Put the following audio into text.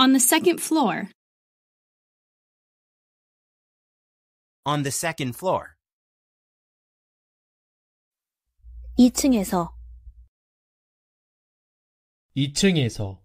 On the second floor. On the second floor. 2층에서 2층에서